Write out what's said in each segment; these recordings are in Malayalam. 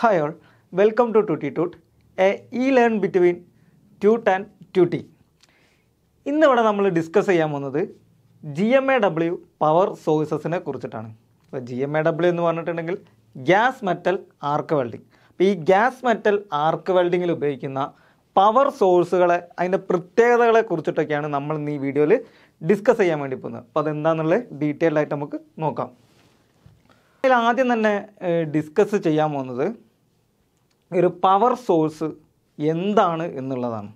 hi all welcome to tutti toot A E learn between tute and tutti ഇന്നിവിടെ നമ്മൾ ഡിസ്കസ് ചെയ്യാൻ പോകുന്നത് G M A W power സോഴ്സസിനെ കുറിച്ചിട്ടാണ് അപ്പോൾ ജി എം എ ഡബ്ല്യു എന്ന് പറഞ്ഞിട്ടുണ്ടെങ്കിൽ ഗ്യാസ് മെറ്റൽ ആർക്ക് വെൽഡിങ് അപ്പോൾ ഈ ഗ്യാസ് മെറ്റൽ ആർക്ക് വെൽഡിങ്ങിൽ ഉപയോഗിക്കുന്ന പവർ സോഴ്സുകളെ അതിൻ്റെ പ്രത്യേകതകളെ കുറിച്ചിട്ടൊക്കെയാണ് നമ്മൾ ഇന്ന് ഈ വീഡിയോയിൽ ഡിസ്കസ് ചെയ്യാൻ വേണ്ടി പോകുന്നത് അപ്പോൾ അതെന്താണെന്നുള്ളത് ഡീറ്റെയിൽഡായിട്ട് നമുക്ക് നോക്കാം അതിൽ ആദ്യം തന്നെ ഡിസ്കസ് ചെയ്യാൻ പോകുന്നത് ഒരു പവർ സോഴ്സ് എന്താണ് എന്നുള്ളതാണ്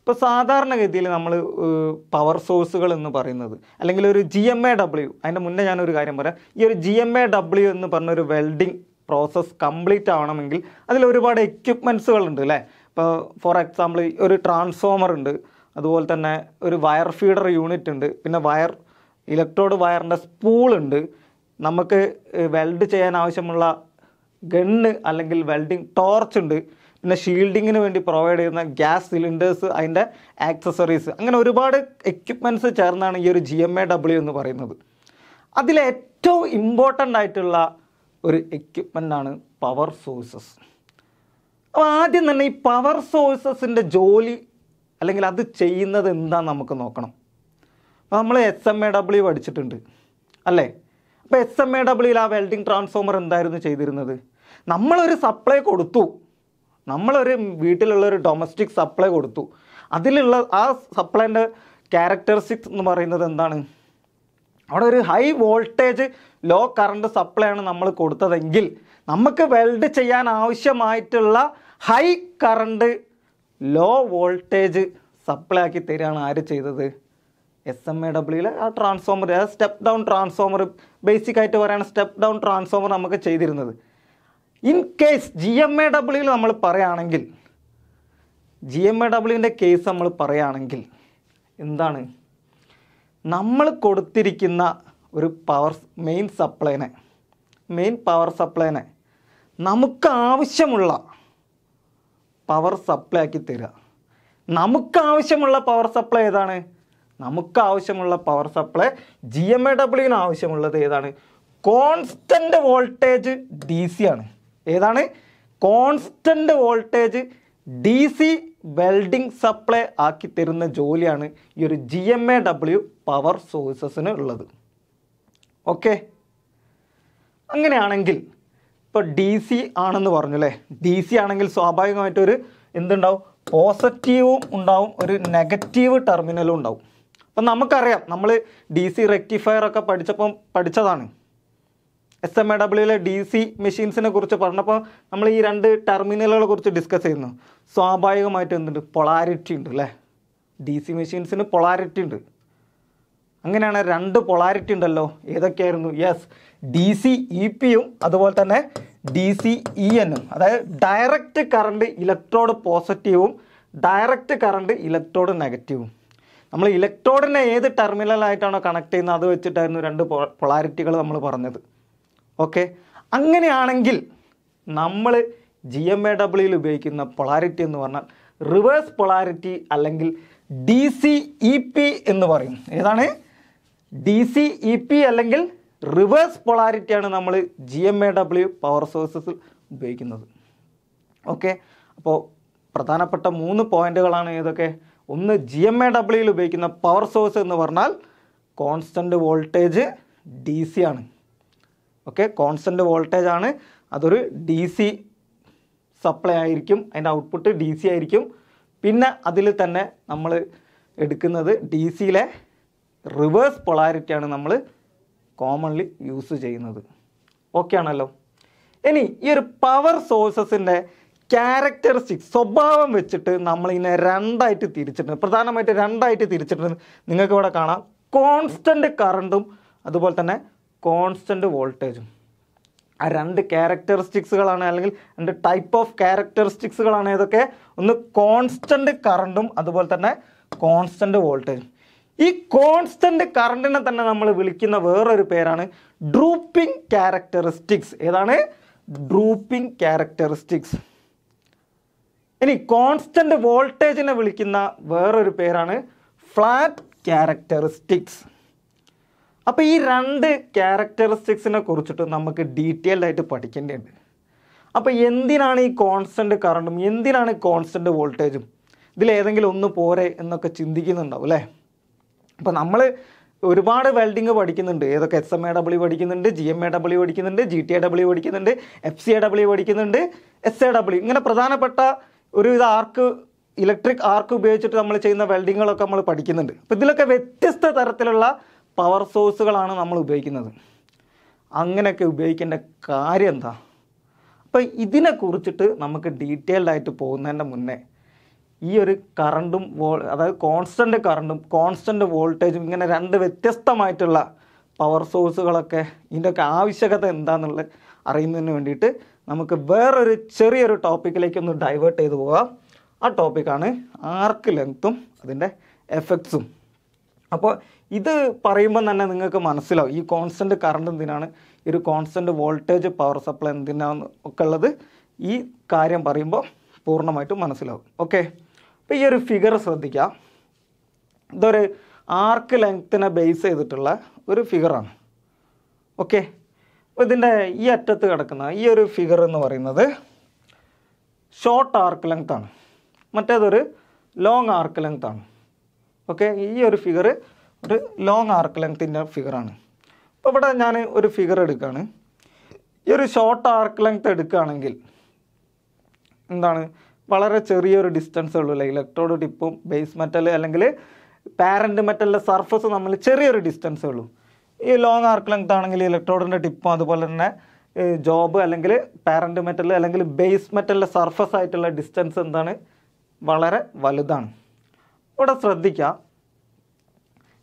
ഇപ്പോൾ സാധാരണഗതിയിൽ നമ്മൾ പവർ സോഴ്സുകൾ എന്ന് പറയുന്നത് അല്ലെങ്കിൽ ഒരു ജി എം എ ഡബ്ല്യു അതിൻ്റെ മുന്നേ ഞാനൊരു കാര്യം പറയാം ഈ ഒരു ജി എം എ ഡബ്ല്യു എന്ന് പറഞ്ഞ ഒരു വെൽഡിംഗ് പ്രോസസ്സ് കംപ്ലീറ്റ് ആവണമെങ്കിൽ അതിൽ ഒരുപാട് എക്യുപ്മെൻസുകളുണ്ട് അല്ലേ ഇപ്പോൾ ഫോർ എക്സാമ്പിൾ ഒരു ട്രാൻസ്ഫോമർ ഉണ്ട് അതുപോലെ തന്നെ ഒരു വയർ ഫീഡർ യൂണിറ്റ് ഉണ്ട് പിന്നെ വയർ ഇലക്ട്രോഡ് വയറിൻ്റെ സ്പൂളുണ്ട് നമുക്ക് വെൽഡ് ചെയ്യാൻ ആവശ്യമുള്ള ഗണ്ണ് അല്ലെങ്കിൽ വെൽഡിംഗ് ടോർച്ച് ഉണ്ട് പിന്നെ ഷീൽഡിങ്ങിന് വേണ്ടി പ്രൊവൈഡ് ചെയ്യുന്ന ഗ്യാസ് സിലിണ്ടേഴ്സ് അതിൻ്റെ ആക്സസറീസ് അങ്ങനെ ഒരുപാട് എക്യുപ്മെൻറ്റ്സ് ചേർന്നാണ് ഈ ഒരു ജി എം എ ഡബ്ല്യു എന്ന് പറയുന്നത് അതിലേറ്റവും ഏറ്റവും ഇമ്പോർട്ടൻ്റ് ആയിട്ടുള്ള ഒരു എക്യുപ്മെൻ്റാണ് പവർ സോഴ്സസ് അപ്പോൾ ആദ്യം തന്നെ ഈ പവർ സോഴ്സസിൻ്റെ ജോലി അല്ലെങ്കിൽ അത് ചെയ്യുന്നത് എന്താണെന്ന് നമുക്ക് നോക്കണം അപ്പോൾ നമ്മൾ എസ് എം എ ഡബ്ല്യു പഠിച്ചിട്ടുണ്ട് അല്ലേ അപ്പോൾ എസ് എം എ ഡബ്ല്യുയിൽ ആ വെൽഡിംഗ് ട്രാൻസ്ഫോമർ എന്തായിരുന്നു ചെയ്തിരുന്നത് നമ്മളൊരു സപ്ലൈ കൊടുത്തു നമ്മളൊരു വീട്ടിലുള്ള ഒരു ഡൊമസ്റ്റിക് സപ്ലൈ കൊടുത്തു അതിലുള്ള ആ സപ്ലൈൻ്റെ ക്യാരക്ടറിസ്റ്റിക്സ് എന്ന് പറയുന്നത് എന്താണ് അവിടെ ഒരു high voltage low current supply ആണ് നമ്മൾ കൊടുത്തതെങ്കിൽ നമുക്ക് വെൽഡ് ചെയ്യാൻ ആവശ്യമായിട്ടുള്ള high current low voltage supply ആക്കി തരികയാണ് ആര് ചെയ്തത് എസ് എം എ ഡബ്ല്യൂയിലെ ആ transformer step down transformer basic ആയിട്ട് പറയുകയാണ് സ്റ്റെപ്പ് ഡൗൺ ട്രാൻസ്ഫോമർ നമുക്ക് ചെയ്തിരുന്നത് in case G M A ഡബ്ല്യൂയിൽ നമ്മൾ പറയുകയാണെങ്കിൽ ജി എം എ ഡബ്ല്യൂവിൻ്റെ കേസ് നമ്മൾ പറയുകയാണെങ്കിൽ എന്താണ് നമ്മൾ കൊടുത്തിരിക്കുന്ന ഒരു പവർ മെയിൻ സപ്ലൈനെ മെയിൻ പവർ സപ്ലൈനെ നമുക്ക് ആവശ്യമുള്ള പവർ സപ്ലൈ ആക്കി തരിക നമുക്ക് ആവശ്യമുള്ള പവർ സപ്ലൈ ഏതാണ് നമുക്ക് ആവശ്യമുള്ള power supply G M A ഡബ്ല്യൂവിന് ആവശ്യമുള്ളത് ഏതാണ് കോൺസ്റ്റൻ്റ് വോൾട്ടേജ് ഡി സി ആണ് ഏതാണ് constant voltage D C welding supply ആക്കി തരുന്ന ജോലിയാണ് ഈ ഒരു G M A W power സോഴ്സസിന് ഉള്ളത് ഓക്കെ അങ്ങനെയാണെങ്കിൽ ഇപ്പോൾ ഡി സി ആണെന്ന് പറഞ്ഞു അല്ലേ ഡി സി ആണെങ്കിൽ സ്വാഭാവികമായിട്ടൊരു എന്തുണ്ടാവും പോസിറ്റീവും ഉണ്ടാവും ഒരു നെഗറ്റീവ് ടെർമിനലും ഉണ്ടാവും അപ്പം നമുക്കറിയാം നമ്മൾ ഡി സി റെക്ടിഫയർ ഒക്കെ പഠിച്ചപ്പം പഠിച്ചതാണ് എസ് എം എ ഡബ്ല്യൂയിലെ ഡി സി മെഷീൻസിനെ കുറിച്ച് പറഞ്ഞപ്പോൾ നമ്മൾ ഈ രണ്ട് ടെർമിനലുകളെ കുറിച്ച് ഡിസ്കസ് ചെയ്യുന്നു സ്വാഭാവികമായിട്ട് എന്തുണ്ട് പൊളാരിറ്റി ഉണ്ട് അല്ലേ ഡി സി മെഷീൻസിന് പൊളാരിറ്റി ഉണ്ട് അങ്ങനെയാണ് രണ്ട് പൊളാരിറ്റി ഉണ്ടല്ലോ ഏതൊക്കെയായിരുന്നു യെസ് ഡി സി ഇ പിയും അതുപോലെ തന്നെ ഡി സി ഇ എന്നും അതായത് ഡയറക്റ്റ് കറണ്ട് ഇലക്ട്രോഡ് പോസിറ്റീവും ഡയറക്റ്റ് കറണ്ട് ഇലക്ട്രോഡ് നെഗറ്റീവും നമ്മൾ ഇലക്ട്രോഡിനെ ഏത് ടെർമിനലായിട്ടാണോ കണക്ട് ചെയ്യുന്നത് അത് വെച്ചിട്ടായിരുന്നു രണ്ട് പൊളാരിറ്റികൾ നമ്മൾ പറഞ്ഞത് ഓക്കെ അങ്ങനെയാണെങ്കിൽ നമ്മൾ ജി എം എ ഡബ്ല്യുയിൽ ഉപയോഗിക്കുന്ന പൊളാരിറ്റി എന്ന് പറഞ്ഞാൽ റിവേഴ്സ് പൊളാരിറ്റി അല്ലെങ്കിൽ ഡി സി ഇ പി എന്ന് പറയും ഏതാണ് ഡി സി ഇ പി അല്ലെങ്കിൽ റിവേഴ്സ് പൊളാരിറ്റിയാണ് നമ്മൾ G M A W power സോഴ്സസിൽ ഉപയോഗിക്കുന്നത് ഓക്കെ അപ്പോൾ പ്രധാനപ്പെട്ട മൂന്ന് പോയിന്റുകളാണ് ഇതൊക്കെ ഒന്ന് ജി എം എ ഡബ്ല്യുയിൽ ഉപയോഗിക്കുന്ന പവർ സോഴ്സ് എന്ന് പറഞ്ഞാൽ കോൺസ്റ്റൻറ്റ് വോൾട്ടേജ് ഡി സി ആണ് ഓക്കെ കോൺസ്റ്റൻറ്റ് വോൾട്ടേജ് ആണ് അതൊരു ഡി സി സപ്ലൈ ആയിരിക്കും അതിൻ്റെ ഔട്ട്പുട്ട് ഡി സി ആയിരിക്കും പിന്നെ അതിൽ തന്നെ നമ്മൾ എടുക്കുന്നത് ഡി സിയിലെ റിവേഴ്സ് പൊളാരിറ്റിയാണ് നമ്മൾ കോമൺലി യൂസ് ചെയ്യുന്നത് ഓക്കെ ആണല്ലോ ഇനി ഈ ഒരു പവർ സോഴ്സസിൻ്റെ ക്യാരക്ടറിസ്റ്റിക്സ് സ്വഭാവം വെച്ചിട്ട് നമ്മളിങ്ങനെ രണ്ടായിട്ട് തിരിച്ചിട്ടുണ്ട് പ്രധാനമായിട്ട് രണ്ടായിട്ട് തിരിച്ചിട്ടുണ്ട് നിങ്ങൾക്ക് ഇവിടെ കാണാം കോൺസ്റ്റൻറ്റ് കറണ്ടും അതുപോലെ തന്നെ കോൺസ്റ്റൻറ്റ് വോൾട്ടേജും ആ രണ്ട് ക്യാരക്ടറിസ്റ്റിക്സുകളാണ് അല്ലെങ്കിൽ രണ്ട് ടൈപ്പ് ഓഫ് ക്യാരക്ടറിസ്റ്റിക്സുകളാണ് ഏതൊക്കെ ഒന്ന് കോൺസ്റ്റൻറ്റ് കറണ്ടും അതുപോലെ തന്നെ കോൺസ്റ്റൻറ്റ് വോൾട്ടേജും ഈ കോൺസ്റ്റൻറ്റ് കറണ്ടിനെ തന്നെ നമ്മൾ വിളിക്കുന്ന വേറൊരു പേരാണ് ഡ്രൂപ്പിംഗ് ക്യാരക്ടറിസ്റ്റിക്സ് ഏതാണ് ഡ്രൂപ്പിംഗ് ക്യാരക്ടറിസ്റ്റിക്സ് ഇനി കോൺസ്റ്റൻറ്റ് വോൾട്ടേജിനെ വിളിക്കുന്ന വേറൊരു പേരാണ് ഫ്ലാറ്റ് ക്യാരക്ടറിസ്റ്റിക്സ് അപ്പോൾ ഈ രണ്ട് ക്യാരക്ടറിസ്റ്റിക്സിനെ കുറിച്ചിട്ട് നമുക്ക് ഡീറ്റെയിൽഡ് ആയിട്ട് പഠിക്കേണ്ടതുണ്ട് അപ്പോൾ എന്തിനാണ് ഈ കോൺസ്റ്റൻറ്റ് കറണ്ടും എന്തിനാണ് കോൺസ്റ്റൻറ്റ് വോൾട്ടേജും ഇതിലേതെങ്കിലും ഒന്ന് പോരെ എന്നൊക്കെ ചിന്തിക്കുന്നുണ്ടാവും അല്ലേ അപ്പോൾ നമ്മൾ ഒരുപാട് വെൽഡിങ് പഠിക്കുന്നുണ്ട് ഏതൊക്കെ എസ് എം എ ഡബ്ല്യു പഠിക്കുന്നുണ്ട് ജി എം എ ഡബ്ല്യു പഠിക്കുന്നുണ്ട് ജി ടി എ ഡബ്ല്യു പഠിക്കുന്നുണ്ട് എഫ് സി എ ഡബ്ല്യു പഠിക്കുന്നുണ്ട് എസ് എ ഡബ്ല്യു ഇങ്ങനെ പ്രധാനപ്പെട്ട ഒരുവിധ ആർക്ക് ഇലക്ട്രിക് ആർക്ക് ഉപയോഗിച്ചിട്ട് നമ്മൾ ചെയ്യുന്ന വെൽഡിങ്ങുകളൊക്കെ നമ്മൾ പഠിക്കുന്നുണ്ട് അപ്പോൾ ഇതിലൊക്കെ വ്യത്യസ്ത തരത്തിലുള്ള പവർ സോഴ്സുകളാണ് നമ്മൾ ഉപയോഗിക്കുന്നത് അങ്ങനെയൊക്കെ ഉപയോഗിക്കേണ്ട കാര്യം എന്താ അപ്പോൾ ഇതിനെ കുറിച്ചിട്ട് നമുക്ക് ഡീറ്റെയിൽഡ് ആയിട്ട് പോകുന്നതിൻ്റെ മുന്നേ ഈ ഒരു കറണ്ടും വോൾ അതായത് കോൺസ്റ്റൻ്റ് കറണ്ടും കോൺസ്റ്റൻ്റ് വോൾട്ടേജും ഇങ്ങനെ രണ്ട് വ്യത്യസ്തമായിട്ടുള്ള പവർ സോഴ്സുകളൊക്കെ ഇതിൻ്റെയൊക്കെ ആവശ്യകത എന്താണെന്നുള്ളത് അറിയുന്നതിന് വേണ്ടിയിട്ട് നമുക്ക് വേറൊരു ചെറിയൊരു ടോപ്പിക്കിലേക്ക് ഒന്ന് ഡൈവേർട്ട് ചെയ്ത് പോകാം ആ ടോപ്പിക്കാണ് ആർക്ക് ലെങ്ത്തും അതിൻ്റെ എഫക്ട്സും അപ്പോൾ ഇത് പറയുമ്പോൾ തന്നെ നിങ്ങൾക്ക് മനസ്സിലാവും ഈ കോൺസ്റ്റൻറ്റ് കറണ്ട് എന്തിനാണ് ഈ ഒരു കോൺസ്റ്റൻറ്റ് വോൾട്ടേജ് പവർ സപ്ലൈ എന്തിനാണ് ഒക്കെ ഉള്ളത് ഈ കാര്യം പറയുമ്പോൾ പൂർണ്ണമായിട്ടും മനസ്സിലാവും ഓക്കെ അപ്പോൾ ഈ ഒരു ഫിഗർ ശ്രദ്ധിക്കുക ഇതൊരു ആർക്ക് ലെങ്ത്തിനെ ബേസ് ചെയ്തിട്ടുള്ള ഒരു ഫിഗറാണ് ഓക്കെ ഇതിൻ്റെ ഈ അറ്റത്ത് കിടക്കുന്ന ഈ ഒരു ഫിഗർ എന്ന് പറയുന്നത് ഷോർട്ട് ആർക്ക് ലെങ്ത് ആണ് മറ്റേതൊരു ലോങ് ആർക്ക് ലെങ്ത് ആണ് ഓക്കെ ഈ ഒരു ഫിഗർ ഒരു ലോങ് ആർക്ക് ലെങ്ത്തിൻ്റെ ഫിഗറാണ് അപ്പോൾ ഇവിടെ ഞാൻ ഒരു ഫിഗർ എടുക്കുകയാണ് ഈ ഒരു ഷോർട്ട് ആർക്ക് ലെങ്ത് എടുക്കുകയാണെങ്കിൽ എന്താണ് വളരെ ചെറിയൊരു ഡിസ്റ്റൻസ് ഉള്ളൂ അല്ലേ ഇലക്ട്രോഡ് ടിപ്പും ബേസ് മെറ്റൽ അല്ലെങ്കിൽ പാരൻ്റ് മെറ്റലിൻ്റെ സർഫസ് നമ്മൾ ചെറിയൊരു ഡിസ്റ്റൻസ് ഉള്ളൂ ഈ ലോങ് ആർക്ക് ലെങ്ത് ആണെങ്കിൽ ഇലക്ട്രോഡിൻ്റെ ടിപ്പും അതുപോലെ തന്നെ ജോബ് അല്ലെങ്കിൽ പാരൻ്റ് മെറ്റൽ അല്ലെങ്കിൽ ബേസ് മെറ്റലിൻ്റെ സർഫസ് ആയിട്ടുള്ള ഡിസ്റ്റൻസ് എന്താണ് വളരെ വലുതാണ് ഇവിടെ ശ്രദ്ധിക്കുക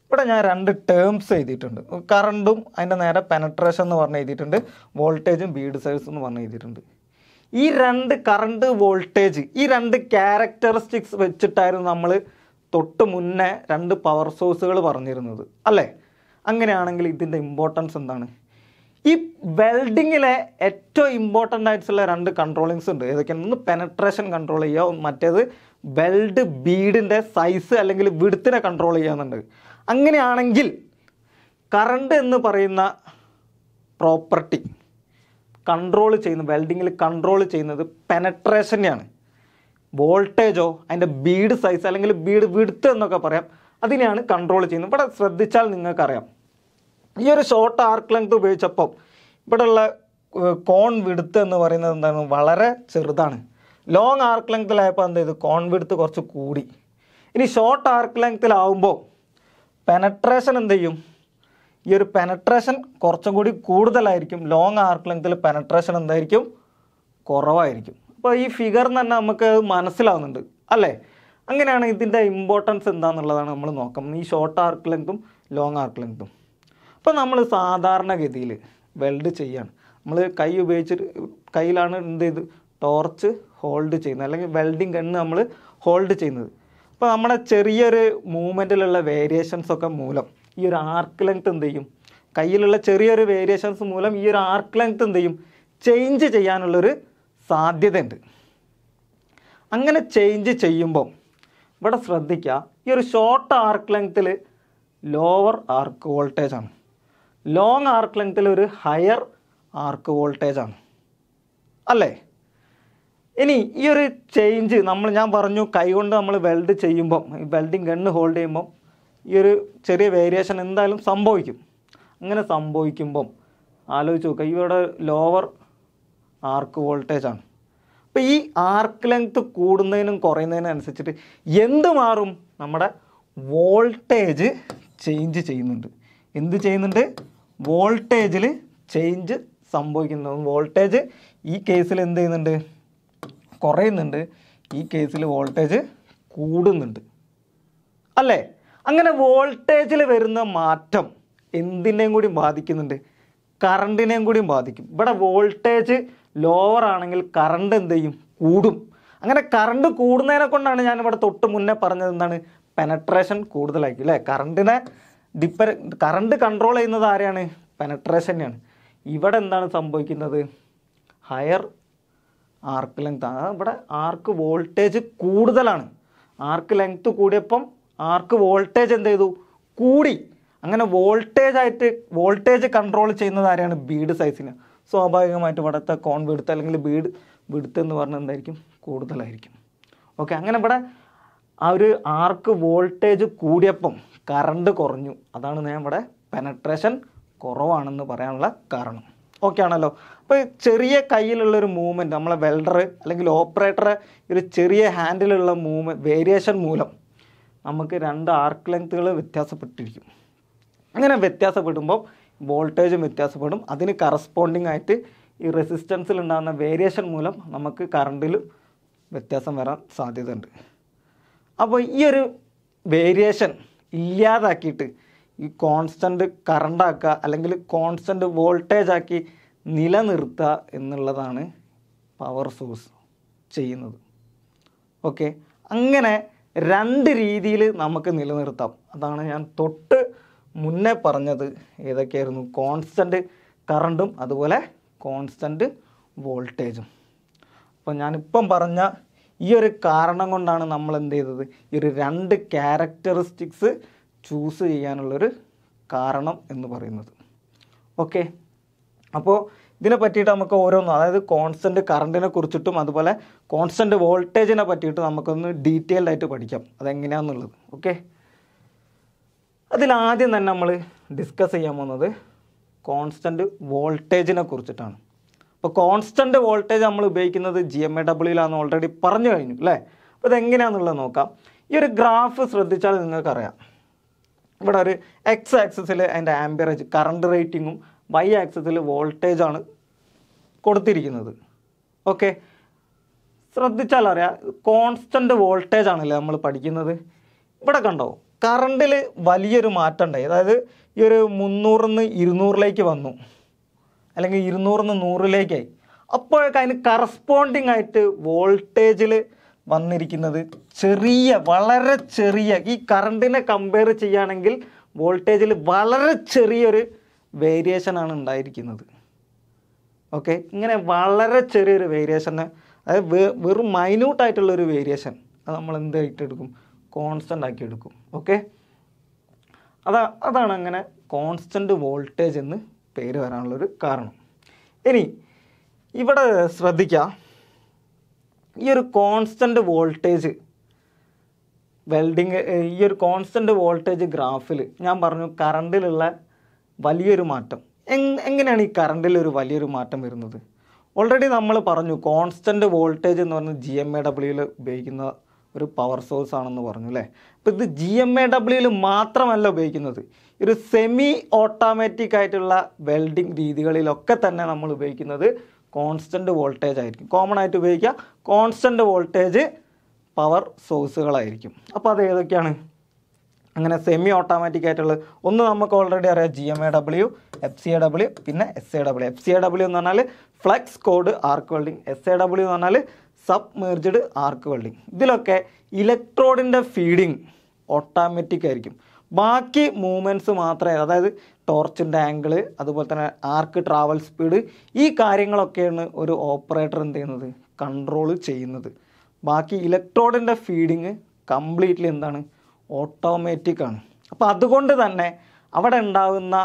ഇവിടെ ഞാൻ രണ്ട് ടേംസ് എഴുതിയിട്ടുണ്ട് കറണ്ടും അതിൻ്റെ നേരെ പെനട്രേഷൻ എന്ന് പറഞ്ഞ് എഴുതിയിട്ടുണ്ട് വോൾട്ടേജും ബീഡ് സൈസ് എന്ന് പറഞ്ഞ് എഴുതിയിട്ടുണ്ട് ഈ രണ്ട് കറണ്ട് വോൾട്ടേജ് ഈ രണ്ട് ക്യാരക്ടറിസ്റ്റിക്സ് വെച്ചിട്ടായിരുന്നു നമ്മൾ തൊട്ട് മുന്നേ രണ്ട് പവർ സോഴ്സുകൾ പറഞ്ഞിരുന്നത് അല്ലേ അങ്ങനെയാണെങ്കിൽ ഇതിൻ്റെ ഇമ്പോർട്ടൻസ് എന്താണ് ഈ വെൽഡിങ്ങിലെ ഏറ്റവും ഇമ്പോർട്ടൻ്റ് ആയിട്ടുള്ള രണ്ട് കൺട്രോളിങ്സ് ഉണ്ട് ഒന്ന് പെനട്രേഷൻ കൺട്രോൾ ചെയ്യുക മറ്റേത് ബെൽഡ് ബീഡിൻ്റെ സൈസ് അല്ലെങ്കിൽ വിടുത്തിനെ കൺട്രോൾ ചെയ്യാമെന്നുണ്ട് അങ്ങനെയാണെങ്കിൽ കറണ്ട് എന്ന് പറയുന്ന പ്രോപ്പർട്ടി കൺട്രോൾ ചെയ്യുന്ന വെൽഡിങ്ങിൽ കൺട്രോൾ ചെയ്യുന്നത് പെനട്രേഷനെയാണ് വോൾട്ടേജോ അതിൻ്റെ ബീഡ് സൈസ് അല്ലെങ്കിൽ ബീഡ് വിടുത്ത് എന്നൊക്കെ പറയാം അതിനെയാണ് കൺട്രോൾ ചെയ്യുന്നത് ഇവിടെ ശ്രദ്ധിച്ചാൽ നിങ്ങൾക്കറിയാം ഈ ഒരു ഷോർട്ട് ആർക്ക് ലെങ്ത് ഉപയോഗിച്ചപ്പം ഇവിടെയുള്ള കോൺ വിടുത്ത് എന്ന് പറയുന്നത് എന്താണ് വളരെ ചെറുതാണ് ലോങ് ആർക്ക് ലെങ്ത്തിലായപ്പോൾ എന്ത് ചെയ്തു കോൺവിഡ്ത്ത് കുറച്ച് കൂടി ഇനി ഷോർട്ട് ആർക്ക് ലെങ്ത്തിലാവുമ്പോൾ പെനട്രേഷൻ എന്ത് ചെയ്യും ഈ ഒരു പെനട്രേഷൻ കുറച്ചും കൂടി കൂടുതലായിരിക്കും ലോങ് ആർക്ക് ലെങ്ത്തിൽ പെനട്രേഷൻ എന്തായിരിക്കും കുറവായിരിക്കും അപ്പോൾ ഈ ഫിഗറിന് തന്നെ നമുക്ക് മനസ്സിലാവുന്നുണ്ട് അല്ലേ അങ്ങനെയാണ് ഇതിൻ്റെ ഇമ്പോർട്ടൻസ് എന്താണെന്നുള്ളതാണ് നമ്മൾ നോക്കുന്നത് ഈ ഷോർട്ട് ആർക്ക് ലെങ്ത്തും ലോങ് ആർക്ക് ലെങ്ത്തും അപ്പോൾ നമ്മൾ സാധാരണഗതിയിൽ വെൽഡ് ചെയ്യാണ് നമ്മൾ കൈ ഉപയോഗിച്ചിട്ട് കയ്യിലാണ് എന്ത് ചെയ്ത് ടോർച്ച് ഹോൾഡ് ചെയ്യുന്നത് അല്ലെങ്കിൽ വെൽഡിങ് കണ്ണ് നമ്മൾ ഹോൾഡ് ചെയ്യുന്നത് അപ്പോൾ നമ്മുടെ ചെറിയൊരു മൂവ്മെൻറ്റിലുള്ള വേരിയേഷൻസ് ഒക്കെ മൂലം ഈ ഒരു ആർക്ക് ലെങ്ത് എന്ത് ചെയ്യും കയ്യിലുള്ള ചെറിയൊരു വേരിയേഷൻസ് മൂലം ഈ ഒരു ആർക്ക് ലെങ്ത് എന്ത് ചെയ്യും ചേഞ്ച് ചെയ്യാനുള്ളൊരു സാധ്യതയുണ്ട് അങ്ങനെ ചേഞ്ച് ചെയ്യുമ്പം ഇവിടെ ശ്രദ്ധിക്കുക ഈ ഒരു ഷോർട്ട് ആർക്ക് ലെങ്ത്തിൽ ലോവർ ആർക്ക് വോൾട്ടേജ് ആണ് ലോങ് ആർക്ക് ലെങ്ത്തിൽ ഒരു ഹയർ ആർക്ക് വോൾട്ടേജ് ആണ് അല്ലേ ഇനി ഈ ഒരു ചേഞ്ച് നമ്മൾ ഞാൻ പറഞ്ഞു കൈകൊണ്ട് നമ്മൾ വെൽഡ് ചെയ്യുമ്പം ഈ വെൽഡിങ് ഗണ്ണ് ഹോൾഡ് ചെയ്യുമ്പം ഈ ഒരു ചെറിയ വേരിയേഷൻ എന്തായാലും സംഭവിക്കും അങ്ങനെ സംഭവിക്കുമ്പം ആലോചിച്ച് നോക്കുക ഇവിടെ ലോവർ ആർക്ക് വോൾട്ടേജ് ആണ് അപ്പോൾ ഈ ആർക്ക് ലെങ്ത് കൂടുന്നതിനും കുറയുന്നതിനും അനുസരിച്ചിട്ട് എന്ത് മാറും നമ്മുടെ വോൾട്ടേജ് ചേഞ്ച് ചെയ്യുന്നുണ്ട് എന്ത് ചെയ്യുന്നുണ്ട് വോൾട്ടേജിൽ ചേഞ്ച് സംഭവിക്കുന്നു വോൾട്ടേജ് ഈ കേസിൽ എന്ത് ചെയ്യുന്നുണ്ട് കുറയുന്നുണ്ട് ഈ കേസിൽ വോൾട്ടേജ് കൂടുന്നുണ്ട് അല്ലേ അങ്ങനെ വോൾട്ടേജിൽ വരുന്ന മാറ്റം എന്തിനേയും കൂടി ബാധിക്കുന്നുണ്ട് കറണ്ടിനെയും കൂടി ബാധിക്കും ഇവിടെ വോൾട്ടേജ് ലോവർ ആണെങ്കിൽ കറണ്ട് എന്ത് ചെയ്യും കൂടും അങ്ങനെ കറണ്ട് കൂടുന്നതിനെ കൊണ്ടാണ് ഞാനിവിടെ തൊട്ട് മുന്നേ പറഞ്ഞത് എന്താണ് പെനട്രേഷൻ കൂടുതലായിരിക്കും അല്ലേ കറണ്ടിനെ ഡിപ്പ കറണ്ട് കൺട്രോൾ ചെയ്യുന്നത് ആരെയാണ് പെനട്രേഷനെയാണ് ഇവിടെ എന്താണ് സംഭവിക്കുന്നത് ഹയർ ആർക്ക് ലെങ്ത് ഇവിടെ ആർക്ക് വോൾട്ടേജ് കൂടുതലാണ് ആർക്ക് ലെങ്ത്ത് കൂടിയപ്പം ആർക്ക് വോൾട്ടേജ് എന്ത് ചെയ്തു കൂടി അങ്ങനെ വോൾട്ടേജ് ആയിട്ട് വോൾട്ടേജ് കൺട്രോൾ ചെയ്യുന്നത് ആരെയാണ് ബീഡ് സൈസിന് സ്വാഭാവികമായിട്ട് ഇവിടുത്തെ കോൺ വിടുത്ത് അല്ലെങ്കിൽ ബീഡ് വിടുത്ത് എന്ന് പറഞ്ഞാൽ എന്തായിരിക്കും കൂടുതലായിരിക്കും ഓക്കെ അങ്ങനെ ഇവിടെ ആ ഒരു ആർക്ക് വോൾട്ടേജ് കൂടിയപ്പം കറണ്ട് കുറഞ്ഞു അതാണ് ഞാൻ ഇവിടെ പെനട്രേഷൻ കുറവാണെന്ന് പറയാനുള്ള കാരണം ഓക്കെ ആണല്ലോ അപ്പോൾ ചെറിയ കയ്യിലുള്ളൊരു മൂവ്മെൻറ്റ് നമ്മളെ വെൽഡർ അല്ലെങ്കിൽ ഓപ്പറേറ്ററെ ഒരു ചെറിയ ഹാൻഡിലുള്ള മൂവ് വേരിയേഷൻ മൂലം നമുക്ക് രണ്ട് ആർക്ക് ലെങ്ത്തുകൾ വ്യത്യാസപ്പെട്ടിരിക്കും അങ്ങനെ വ്യത്യാസപ്പെടുമ്പോൾ വോൾട്ടേജും വ്യത്യാസപ്പെടും അതിന് കറസ്പോണ്ടിങ് ആയിട്ട് ഈ റെസിസ്റ്റൻസിൽ ഉണ്ടാകുന്ന വേരിയേഷൻ മൂലം നമുക്ക് കറണ്ടിൽ വ്യത്യാസം വരാൻ സാധ്യതയുണ്ട് അപ്പോൾ ഈ ഒരു വേരിയേഷൻ ഇല്ലാതാക്കിയിട്ട് ഈ കോൺസ്റ്റൻറ്റ് കറണ്ടാക്കുക അല്ലെങ്കിൽ കോൺസ്റ്റൻറ്റ് വോൾട്ടേജ് ആക്കി നിലനിർത്തുക എന്നുള്ളതാണ് പവർ സോഴ്സ് ചെയ്യുന്നത് ഓക്കെ അങ്ങനെ രണ്ട് രീതിയിൽ നമുക്ക് നിലനിർത്താം അതാണ് ഞാൻ തൊട്ട് മുന്നേ പറഞ്ഞത് ഏതൊക്കെയായിരുന്നു കോൺസ്റ്റൻറ്റ് കറണ്ടും അതുപോലെ കോൺസ്റ്റൻറ്റ് വോൾട്ടേജും അപ്പോൾ ഞാനിപ്പം പറഞ്ഞ ഈ ഒരു കാരണം കൊണ്ടാണ് നമ്മൾ എന്ത് ചെയ്തത് ഈ ഒരു രണ്ട് ക്യാരക്ടറിസ്റ്റിക്സ് ചൂസ് ചെയ്യാനുള്ളൊരു കാരണം എന്ന് പറയുന്നത് ഓക്കെ അപ്പോൾ ഇതിനെ പറ്റിയിട്ട് നമുക്ക് ഓരോന്നും അതായത് കോൺസ്റ്റൻറ്റ് കറണ്ടിനെ കുറിച്ചിട്ടും അതുപോലെ കോൺസ്റ്റൻറ്റ് വോൾട്ടേജിനെ പറ്റിയിട്ട് നമുക്കൊന്ന് ഡീറ്റെയിൽഡ് ആയിട്ട് പഠിക്കാം അതെങ്ങനെയാണെന്നുള്ളത് ഓക്കെ അതിലാദ്യം തന്നെ നമ്മൾ ഡിസ്കസ് ചെയ്യാൻ പോകുന്നത് കോൺസ്റ്റൻറ്റ് വോൾട്ടേജിനെ കുറിച്ചിട്ടാണ് അപ്പോൾ കോൺസ്റ്റൻറ്റ് വോൾട്ടേജ് നമ്മൾ ഉപയോഗിക്കുന്നത് ജി എം എ ഡബ്ല്യൂലാണെന്ന് ഓൾറെഡി പറഞ്ഞു കഴിഞ്ഞു അല്ലേ അപ്പോൾ ഇതെങ്ങനെയാണെന്നുള്ളത് നോക്കാം ഈ ഒരു ഗ്രാഫ് ശ്രദ്ധിച്ചാൽ നിങ്ങൾക്കറിയാം ഇവിടെ ഒരു എക്സ് ആക്സസിൽ അതിൻ്റെ ആംബിയറേജ് കറണ്ട് റേറ്റിങ്ങും വൈ ആക്സസിൽ വോൾട്ടേജാണ് കൊടുത്തിരിക്കുന്നത് ഓക്കെ ശ്രദ്ധിച്ചാൽ അറിയാം കോൺസ്റ്റൻറ്റ് വോൾട്ടേജ് ആണല്ലേ നമ്മൾ പഠിക്കുന്നത് ഇവിടെ കണ്ടോ കറണ്ടിൽ വലിയൊരു മാറ്റം ഉണ്ടായി അതായത് ഈ ഒരു മുന്നൂറിൽ നിന്ന് ഇരുന്നൂറിലേക്ക് വന്നു അല്ലെങ്കിൽ ഇരുന്നൂറിൽ നിന്ന് നൂറിലേക്കായി അപ്പോഴൊക്കെ അതിന് കറസ്പോണ്ടിങ് ആയിട്ട് വോൾട്ടേജിൽ വന്നിരിക്കുന്നത് ചെറിയ വളരെ ചെറിയ ഈ കറണ്ടിനെ കമ്പയർ ചെയ്യുകയാണെങ്കിൽ വോൾട്ടേജിൽ വളരെ ചെറിയൊരു വേരിയേഷനാണ് ഉണ്ടായിരിക്കുന്നത് ഓക്കെ ഇങ്ങനെ വളരെ ചെറിയൊരു വേരിയേഷൻ അതായത് വെറും മൈന്യൂട്ടായിട്ടുള്ളൊരു വേരിയേഷൻ അത് നമ്മൾ എന്തായിട്ട് എടുക്കും കോൺസ്റ്റൻ്റ് ആക്കി എടുക്കും ഓക്കെ അതാ അതാണ് അങ്ങനെ കോൺസ്റ്റൻ്റ് വോൾട്ടേജ് എന്ന് പേര് വരാനുള്ളൊരു കാരണം ഇനി ഇവിടെ ശ്രദ്ധിക്കുക ഈ ഒരു കോൺസ്റ്റൻ്റ് വോൾട്ടേജ് വെൽഡിങ് ഈ ഒരു കോൺസ്റ്റൻ്റ് വോൾട്ടേജ് ഗ്രാഫിൽ ഞാൻ പറഞ്ഞു കറണ്ടിലുള്ള വലിയൊരു മാറ്റം എങ്ങനെയാണ് ഈ കറണ്ടിൽ ഒരു വലിയൊരു മാറ്റം വരുന്നത് ഓൾറെഡി നമ്മൾ പറഞ്ഞു കോൺസ്റ്റൻറ്റ് വോൾട്ടേജ് എന്ന് പറഞ്ഞ ജി എം എ ഡബ്ല്യൂയിൽ ഉപയോഗിക്കുന്ന ഒരു പവർ സോഴ്സ് ആണെന്ന് പറഞ്ഞു അല്ലേ അപ്പോൾ ഇത് ജി എം എ ഡബ്ല്യൂയിൽ മാത്രമല്ല ഉപയോഗിക്കുന്നത് ഒരു സെമി ഓട്ടോമാറ്റിക് ആയിട്ടുള്ള വെൽഡിംഗ് രീതികളിലൊക്കെ തന്നെ നമ്മൾ ഉപയോഗിക്കുന്നത് കോൺസ്റ്റൻറ്റ് വോൾട്ടേജ് ആയിരിക്കും കോമൺ ആയിട്ട് ഉപയോഗിക്കുക കോൺസ്റ്റൻറ്റ് വോൾട്ടേജ് പവർ സോഴ്സുകളായിരിക്കും അപ്പോൾ അത് ഏതൊക്കെയാണ് അങ്ങനെ സെമി ഓട്ടോമാറ്റിക് ആയിട്ടുള്ള ഒന്ന് നമുക്ക് ഓൾറെഡി അറിയാം G M A W F C A W പിന്നെ S A W F C A W എന്ന് പറഞ്ഞാൽ flux cored arc welding S A W എന്ന് പറഞ്ഞാൽ സബ് മെർജ്ഡ് ആർക്ക് വെൽഡിങ് ഇതിലൊക്കെ ഇലക്ട്രോഡിൻ്റെ ഫീഡിങ് ഓട്ടോമാറ്റിക് ആയിരിക്കും ബാക്കി മൂവ്മെൻറ്റ്സ് മാത്രമേ അതായത് ടോർച്ചിൻ്റെ ആംഗിള് അതുപോലെ തന്നെ ആർക്ക് ട്രാവൽ സ്പീഡ് ഈ കാര്യങ്ങളൊക്കെയാണ് ഒരു ഓപ്പറേറ്റർ എന്ത് ചെയ്യുന്നത് കൺട്രോൾ ചെയ്യുന്നത് ബാക്കി ഇലക്ട്രോഡിൻ്റെ ഫീഡിങ് കംപ്ലീറ്റ്ലി എന്താണ് ഓട്ടോമാറ്റിക് ആണ് അപ്പോൾ അതുകൊണ്ട് തന്നെ അവിടെ ഉണ്ടാകുന്ന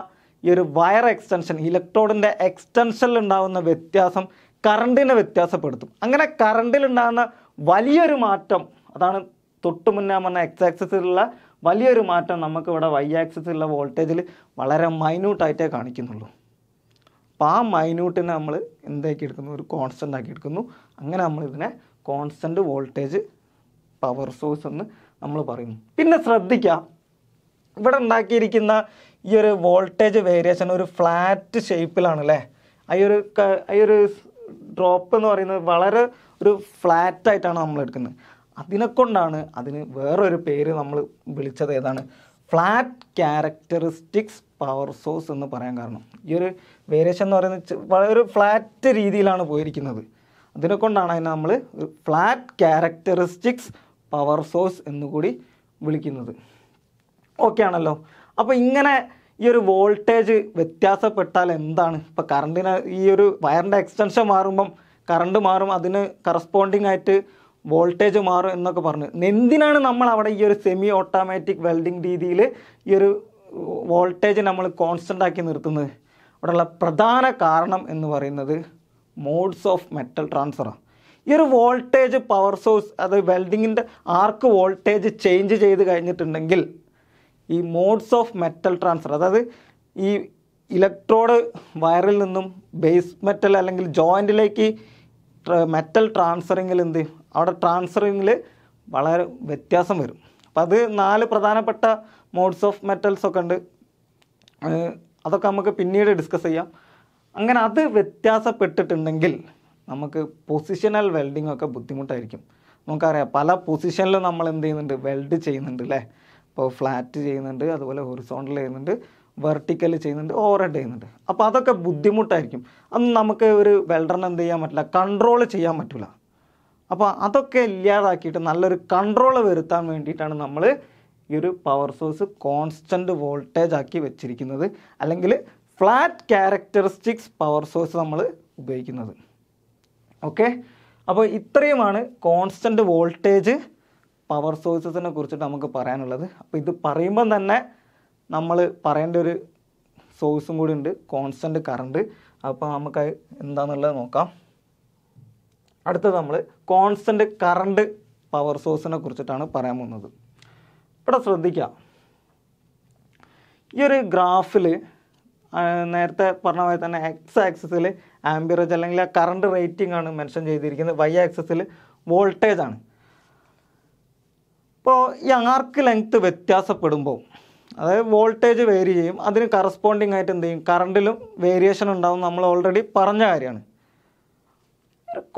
ഈ ഒരു വയർ എക്സ്റ്റൻഷൻ ഇലക്ട്രോഡിൻ്റെ എക്സ്റ്റൻഷനിൽ ഉണ്ടാകുന്ന വ്യത്യാസം കറണ്ടിനെ വ്യത്യാസപ്പെടുത്തും അങ്ങനെ കറണ്ടിൽ ഉണ്ടാകുന്ന വലിയൊരു മാറ്റം അതാണ് തൊട്ട് മുന്നേ പറഞ്ഞ എക്സ് ആക്സസിലുള്ള വലിയൊരു മാറ്റം നമുക്കിവിടെ വൈ ആക്സസിലുള്ള വോൾട്ടേജിൽ വളരെ മൈന്യൂട്ടായിട്ടേ കാണിക്കുന്നുള്ളൂ അപ്പോൾ ആ മൈന്യൂട്ടിനെ നമ്മൾ എന്താക്കി എടുക്കുന്നു ഒരു കോൺസ്റ്റൻ്റ് ആക്കി എടുക്കുന്നു അങ്ങനെ നമ്മളിതിനെ കോൺസ്റ്റൻ്റ് വോൾട്ടേജ് പവർ സോഴ്സ് എന്ന് നമ്മൾ പറയുന്നു പിന്നെ ശ്രദ്ധിക്കുക ഇവിടെ ഉണ്ടാക്കിയിരിക്കുന്ന ഈ ഒരു വോൾട്ടേജ് വേരിയേഷൻ ഒരു ഫ്ലാറ്റ് ഷേപ്പിലാണ് അല്ലേ ഈ ഒരു ഈ ഒരു ഡ്രോപ്പ് എന്ന് പറയുന്നത് വളരെ ഒരു ഫ്ലാറ്റായിട്ടാണ് നമ്മൾ എടുക്കുന്നത് അതിനെക്കൊണ്ടാണ് അതിന് വേറൊരു പേര് നമ്മൾ വിളിച്ചത് ഏതാണ് ഫ്ലാറ്റ് ക്യാരക്ടറിസ്റ്റിക്സ് പവർ സോഴ്സ് എന്ന് പറയാൻ കാരണം ഈ ഒരു വേരിയേഷൻ എന്ന് പറയുന്നത് വളരെ ഒരു ഫ്ലാറ്റ് രീതിയിലാണ് പോയിരിക്കുന്നത് അതിനെ കൊണ്ടാണ് അതിനെ നമ്മൾ ഫ്ലാറ്റ് ക്യാരക്ടറിസ്റ്റിക്സ് പവർ സോഴ്സ് എന്നുകൂടി വിളിക്കുന്നത് ഓക്കെ ആണല്ലോ അപ്പോൾ ഇങ്ങനെ ഈ ഒരു വോൾട്ടേജ് വ്യത്യാസപ്പെട്ടാൽ എന്താണ് ഇപ്പോൾ കറണ്ടിന് ഈ ഒരു വയറിൻ്റെ എക്സ്റ്റൻഷൻ മാറുമ്പം കറണ്ട് മാറും അതിന് കറസ്പോണ്ടിങ് ആയിട്ട് വോൾട്ടേജ് മാറും എന്നൊക്കെ പറഞ്ഞു എന്തിനാണ് നമ്മൾ അവിടെ ഈ ഒരു സെമി ഓട്ടോമാറ്റിക് വെൽഡിംഗ് രീതിയിൽ ഈ ഒരു വോൾട്ടേജ് നമ്മൾ കോൺസ്റ്റൻ്റ് ആക്കി നിർത്തുന്നത് അവിടെയുള്ള പ്രധാന കാരണം എന്ന് പറയുന്നത് മോഡ്സ് ഓഫ് മെറ്റൽ ട്രാൻസ്ഫറാണ് ഈ ഒരു വോൾട്ടേജ് പവർ സോഴ്സ് അത് വെൽഡിങ്ങിൻ്റെ ആർക്ക് വോൾട്ടേജ് ചേഞ്ച് ചെയ്ത് കഴിഞ്ഞിട്ടുണ്ടെങ്കിൽ ഈ മോഡ്സ് ഓഫ് മെറ്റൽ ട്രാൻസ്ഫർ അതായത് ഈ ഇലക്ട്രോഡ് വയറിൽ നിന്നും ബേസ് മെറ്റൽ അല്ലെങ്കിൽ ജോയിൻറ്റിലേക്ക് മെറ്റൽ ട്രാൻസ്ഫറിങ്ങിൽ എന്ത് അവിടെ ട്രാൻസ്ഫറിങ്ങിൽ വളരെ വ്യത്യാസം വരും അപ്പം അത് നാല് പ്രധാനപ്പെട്ട മോഡ്സ് ഓഫ് മെറ്റൽസ് ഒക്കെ ഉണ്ട് അതൊക്കെ നമുക്ക് പിന്നീട് ഡിസ്കസ് ചെയ്യാം അങ്ങനെ അത് വ്യത്യാസപ്പെട്ടിട്ടുണ്ടെങ്കിൽ നമുക്ക് പൊസിഷണൽ വെൽഡിംഗ് ഒക്കെ ബുദ്ധിമുട്ടായിരിക്കും നമുക്കറിയാം പല പൊസിഷനിലും നമ്മൾ എന്ത് ചെയ്യുന്നുണ്ട് വെൽഡ് ചെയ്യുന്നുണ്ട് അല്ലേ ഇപ്പോൾ ഫ്ലാറ്റ് ചെയ്യുന്നുണ്ട് അതുപോലെ ഹൊറിസോണ്ടൽ ചെയ്യുന്നുണ്ട് വെർട്ടിക്കൽ ചെയ്യുന്നുണ്ട് ഓവർഹെഡ് ചെയ്യുന്നുണ്ട് അപ്പോൾ അതൊക്കെ ബുദ്ധിമുട്ടായിരിക്കും അന്ന് നമുക്ക് ഒരു വെൽഡറിന് എന്ത് ചെയ്യാൻ പറ്റില്ല കൺട്രോൾ ചെയ്യാൻ പറ്റില്ല അപ്പോൾ അതൊക്കെ ഇല്ലാതാക്കിയിട്ട് നല്ലൊരു കൺട്രോൾ വരുത്താൻ വേണ്ടിയിട്ടാണ് നമ്മൾ ഈ ഒരു പവർ സോഴ്സ് കോൺസ്റ്റൻറ്റ് വോൾട്ടേജ് ആക്കി വെച്ചിരിക്കുന്നത് അല്ലെങ്കിൽ ഫ്ലാറ്റ് ക്യാരക്ടറിസ്റ്റിക്സ് പവർ സോഴ്സ് നമ്മൾ ഉപയോഗിക്കുന്നത് ഓക്കെ അപ്പോൾ ഇത്രയുമാണ് കോൺസ്റ്റൻറ്റ് വോൾട്ടേജ് പവർ സോഴ്സസിനെ കുറിച്ചിട്ട് നമുക്ക് പറയാനുള്ളത് അപ്പോൾ ഇത് പറയുമ്പം തന്നെ നമ്മൾ പറയേണ്ട ഒരു സോഴ്സും കൂടി ഉണ്ട് കോൺസ്റ്റൻറ്റ് കറണ്ട് അപ്പോൾ നമുക്ക് എന്താണെന്നുള്ളത് നോക്കാം അടുത്തത് നമ്മൾ കോൺസ്റ്റൻറ്റ് കറണ്ട് പവർ സോഴ്സിനെ കുറിച്ചിട്ടാണ് പറയാൻ പോകുന്നത് ഇവിടെ ശ്രദ്ധിക്കുക ഈ ഒരു ഗ്രാഫിൽ നേരത്തെ പറഞ്ഞ പോലെ തന്നെ എക്സ് ആക്സസിൽ ആംബിറേജ് അല്ലെങ്കിൽ ആ കറണ്ട് റേറ്റിംഗ് ആണ് മെൻഷൻ ചെയ്തിരിക്കുന്നത് വൈ ആക്സസിൽ വോൾട്ടേജ് ആണ് ഇപ്പോൾ ഈ ആർക്ക് ലെങ്ത്ത് വ്യത്യാസപ്പെടുമ്പോൾ അതായത് വോൾട്ടേജ് വേരി ചെയ്യും അതിന് കറസ്പോണ്ടിങ് ആയിട്ട് എന്ത് ചെയ്യും കറണ്ടിലും വേരിയേഷൻ ഉണ്ടാവും നമ്മൾ ഓൾറെഡി പറഞ്ഞ കാര്യമാണ്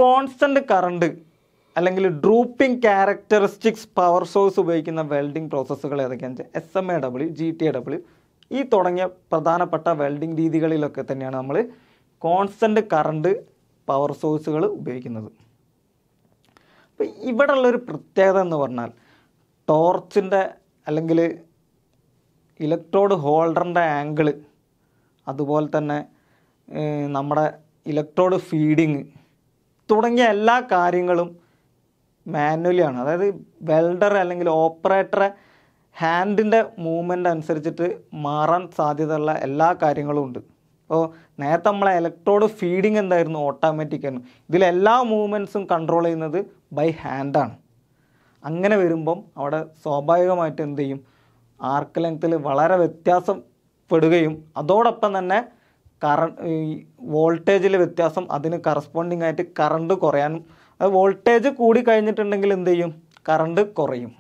കോൺസ്റ്റൻറ്റ് കറണ്ട് അല്ലെങ്കിൽ ഡ്രൂപ്പിംഗ് ക്യാരക്ടറിസ്റ്റിക്സ് പവർ സോഴ്സ് ഉപയോഗിക്കുന്ന വെൽഡിംഗ് പ്രോസസ്സുകൾ ഏതൊക്കെയാണെന്ന് വെച്ചാൽ S M A W G T A W ഈ തുടങ്ങിയ പ്രധാനപ്പെട്ട വെൽഡിംഗ് രീതികളിലൊക്കെ തന്നെയാണ് നമ്മൾ കോൺസ്റ്റൻറ്റ് കറണ്ട് പവർ സോഴ്സുകൾ ഉപയോഗിക്കുന്നത് അപ്പോൾ ഇവിടെ ഉള്ളൊരു പ്രത്യേകത എന്ന് പറഞ്ഞാൽ ടോർച്ചിൻ്റെ അല്ലെങ്കിൽ ഇലക്ട്രോഡ് ഹോൾഡറിൻ്റെ ആംഗിള് അതുപോലെ തന്നെ നമ്മുടെ ഇലക്ട്രോഡ് ഫീഡിങ് തുടങ്ങിയ എല്ലാ കാര്യങ്ങളും മാനുവലി ആണ് അതായത് വെൽഡർ അല്ലെങ്കിൽ ഓപ്പറേറ്ററെ ഹാൻഡിൻ്റെ മൂവ്മെൻ്റ് അനുസരിച്ചിട്ട് മാറാൻ സാധ്യതയുള്ള എല്ലാ കാര്യങ്ങളും ഉണ്ട് അപ്പോൾ നേരത്തെ നമ്മളെ ഇലക്ട്രോഡ് ഫീഡിങ് എന്തായിരുന്നു ഓട്ടോമാറ്റിക് ആയിരുന്നു ഇതിലെല്ലാ മൂവ്മെൻറ്റ്സും കൺട്രോൾ ചെയ്യുന്നത് ബൈ ഹാൻഡാണ് അങ്ങനെ വരുമ്പം അവിടെ സ്വാഭാവികമായിട്ട് എന്ത് ചെയ്യും ആർക്ക് ലെങ്ത്തിൽ വളരെ വ്യത്യാസപ്പെടുകയും അതോടൊപ്പം തന്നെ കറണ്ട് വോൾട്ടേജിലെ വ്യത്യാസം അതിന് കറസ്പോണ്ടിങ് ആയിട്ട് കറണ്ട് കുറയാനും അത് വോൾട്ടേജ് കൂടി കഴിഞ്ഞിട്ടുണ്ടെങ്കിൽ എന്ത് ചെയ്യും കറണ്ട് കുറയും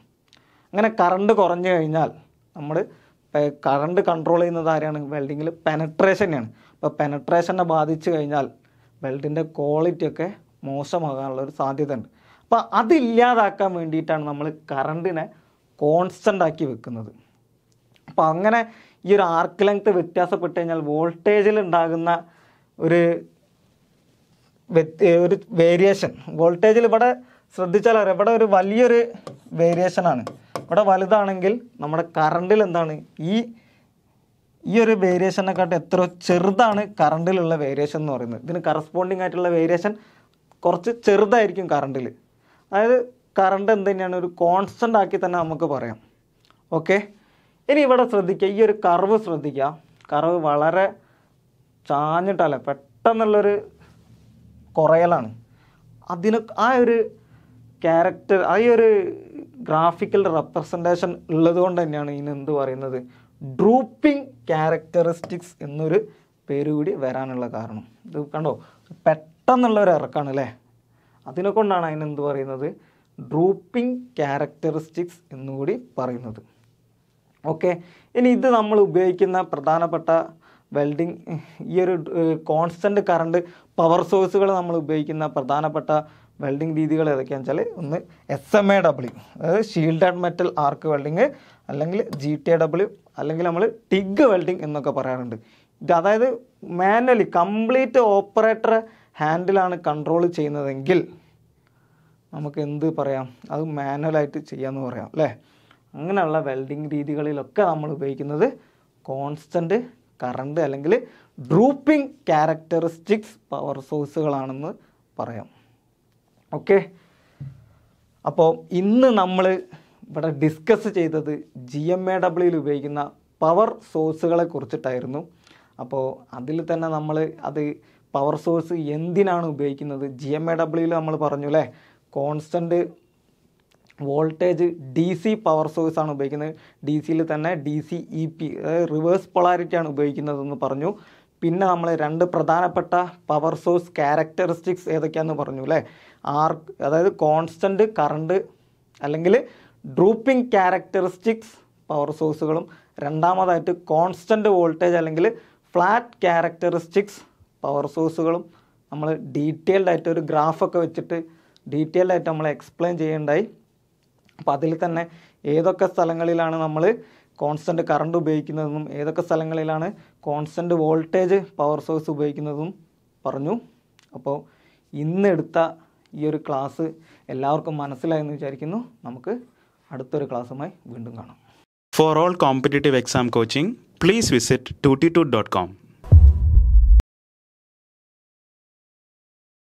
അങ്ങനെ കറണ്ട് കുറഞ്ഞു കഴിഞ്ഞാൽ നമ്മൾ കറണ്ട് കൺട്രോൾ ചെയ്യുന്നത് ആരാണ് വെൽഡിങ്ങിൽ ആണ് അപ്പോൾ പെനട്രേഷനെ ബാധിച്ചു കഴിഞ്ഞാൽ വെൽഡിൻ്റെ ക്വാളിറ്റിയൊക്കെ മോശമാകാനുള്ളൊരു സാധ്യത ഉണ്ട് അപ്പോൾ അതില്ലാതാക്കാൻ വേണ്ടിയിട്ടാണ് നമ്മൾ കറണ്ടിനെ കോൺസ്റ്റൻ്റ് ആക്കി വെക്കുന്നത് അപ്പോൾ അങ്ങനെ ഈ ഒരു ആർക്ക് ലെങ്ത് വ്യത്യാസപ്പെട്ട് കഴിഞ്ഞാൽ വോൾട്ടേജിൽ ഉണ്ടാകുന്ന ഒരു ഒരു വേരിയേഷൻ വോൾട്ടേജിൽ ഇവിടെ ശ്രദ്ധിച്ചാൽ അറിയാം ഇവിടെ ഒരു വലിയൊരു വേരിയേഷനാണ് ഇവിടെ വലുതാണെങ്കിൽ നമ്മുടെ കറണ്ടിൽ എന്താണ് ഈ ഈ ഒരു വേരിയേഷനെക്കാട്ട് എത്ര ചെറുതാണ് കറണ്ടിലുള്ള വേരിയേഷൻ എന്ന് പറയുന്നത് ഇതിന് കറസ്പോണ്ടിങ് ആയിട്ടുള്ള വേരിയേഷൻ കുറച്ച് ചെറുതായിരിക്കും കറണ്ടിൽ അതായത് കറണ്ട് എന്ത് തന്നെയാണ് ഒരു കോൺസ്റ്റൻ്റ് ആക്കി തന്നെ നമുക്ക് പറയാം ഓക്കെ ഇനി ഇവിടെ ശ്രദ്ധിക്കുക ഈ ഒരു കറവ് ശ്രദ്ധിക്കുക കറവ് വളരെ ചാഞ്ഞിട്ടല്ല പെട്ടെന്നുള്ളൊരു കുറയലാണ് അതിന് ആ ഒരു ക്യാരക്ടർ ആ ഒരു ഗ്രാഫിക്കൽ റെപ്രസെൻറ്റേഷൻ ഉള്ളത് കൊണ്ട് തന്നെയാണ് എന്ത് പറയുന്നത് ഡ്രൂപ്പിംഗ് ക്യാരക്ടറിസ്റ്റിക്സ് എന്നൊരു പേര് കൂടി വരാനുള്ള കാരണം ഇത് കണ്ടോ പെട്ടെന്നുള്ള ഒരു ഇറക്കാണ് അല്ലേ അതിനെ കൊണ്ടാണ് അതിനെന്ത് പറയുന്നത് ഡ്രൂപ്പിംഗ് ക്യാരക്ടറിസ്റ്റിക്സ് എന്നുകൂടി പറയുന്നത് ഓക്കെ ഇനി ഇത് നമ്മൾ ഉപയോഗിക്കുന്ന പ്രധാനപ്പെട്ട വെൽഡിങ് ഈ ഒരു കോൺസ്റ്റൻറ്റ് കറണ്ട് പവർ സോഴ്സുകൾ നമ്മൾ ഉപയോഗിക്കുന്ന പ്രധാനപ്പെട്ട വെൽഡിങ് രീതികൾ ഏതൊക്കെയാണെന്ന് വെച്ചാൽ ഒന്ന് എസ് എം എ ഡബ്ല്യു അതായത് ഷീൽഡഡ് മെറ്റൽ ആർക്ക് വെൽഡിങ് അല്ലെങ്കിൽ ജി ടി ഡബ്ല്യു അല്ലെങ്കിൽ നമ്മൾ ടിഗ് വെൽഡിങ് എന്നൊക്കെ പറയാറുണ്ട് ഇത് അതായത് മാനുവലി കംപ്ലീറ്റ് ഓപ്പറേറ്റർ ഹാൻഡിലാണ് കൺട്രോൾ ചെയ്യുന്നതെങ്കിൽ നമുക്ക് എന്ത് പറയാം അത് മാനുവലായിട്ട് ചെയ്യാമെന്ന് പറയാം അല്ലേ അങ്ങനെയുള്ള വെൽഡിങ് രീതികളിലൊക്കെ നമ്മൾ ഉപയോഗിക്കുന്നത് കോൺസ്റ്റൻറ്റ് കറണ്ട് അല്ലെങ്കിൽ ഡ്രൂപ്പിംഗ് ക്യാരക്ടറിസ്റ്റിക്സ് പവർ സോഴ്സുകളാണെന്ന് പറയാം ഓക്കെ അപ്പോൾ ഇന്ന് നമ്മൾ ഇവിടെ ഡിസ്കസ് ചെയ്തത് ജി എം എ ഡബ്ല്യൂയിൽ ഉപയോഗിക്കുന്ന പവർ സോഴ്സുകളെ കുറിച്ചിട്ടായിരുന്നു അപ്പോൾ അതിൽ തന്നെ നമ്മൾ അത് പവർ സോഴ്സ് എന്തിനാണ് ഉപയോഗിക്കുന്നത് ജി എം എ ഡബ്ല്യൂയിൽ നമ്മൾ പറഞ്ഞു അല്ലേ constant voltage D C power ആണ് ഉപയോഗിക്കുന്നത് ഡി സിയിൽ തന്നെ ഡി സി ഇ പി അതായത് റിവേഴ്സ് ആണ് ഉപയോഗിക്കുന്നതെന്ന് പറഞ്ഞു പിന്നെ നമ്മൾ രണ്ട് പ്രധാനപ്പെട്ട പവർ സോഴ്സ് ക്യാരക്ടറിസ്റ്റിക്സ് ഏതൊക്കെയാണെന്ന് പറഞ്ഞു അല്ലേ ആർ അതായത് കോൺസ്റ്റൻറ്റ് കറണ്ട് അല്ലെങ്കിൽ ഡ്രൂപ്പിംഗ് ക്യാരക്ടറിസ്റ്റിക്സ് പവർ സോഴ്സുകളും രണ്ടാമതായിട്ട് കോൺസ്റ്റൻറ്റ് വോൾട്ടേജ് അല്ലെങ്കിൽ ഫ്ലാറ്റ് ക്യാരക്ടറിസ്റ്റിക്സ് പവർ സോഴ്സുകളും നമ്മൾ ആയിട്ട് ഒരു ഗ്രാഫൊക്കെ വെച്ചിട്ട് ഡീറ്റെയിൽഡായിട്ട് നമ്മൾ എക്സ്പ്ലെയിൻ ചെയ്യേണ്ടായി അപ്പോൾ അതിൽ തന്നെ ഏതൊക്കെ സ്ഥലങ്ങളിലാണ് നമ്മൾ കോൺസ്റ്റൻറ്റ് കറണ്ട് ഉപയോഗിക്കുന്നതെന്നും ഏതൊക്കെ സ്ഥലങ്ങളിലാണ് കോൺസ്റ്റൻറ്റ് വോൾട്ടേജ് പവർ സോഴ്സ് ഉപയോഗിക്കുന്നതും പറഞ്ഞു അപ്പോൾ ഇന്നെടുത്ത ഈ ഒരു ക്ലാസ് എല്ലാവർക്കും മനസ്സിലായെന്ന് വിചാരിക്കുന്നു നമുക്ക് അടുത്തൊരു ക്ലാസ്സുമായി വീണ്ടും കാണാം for all competitive exam coaching please visit to T two dot com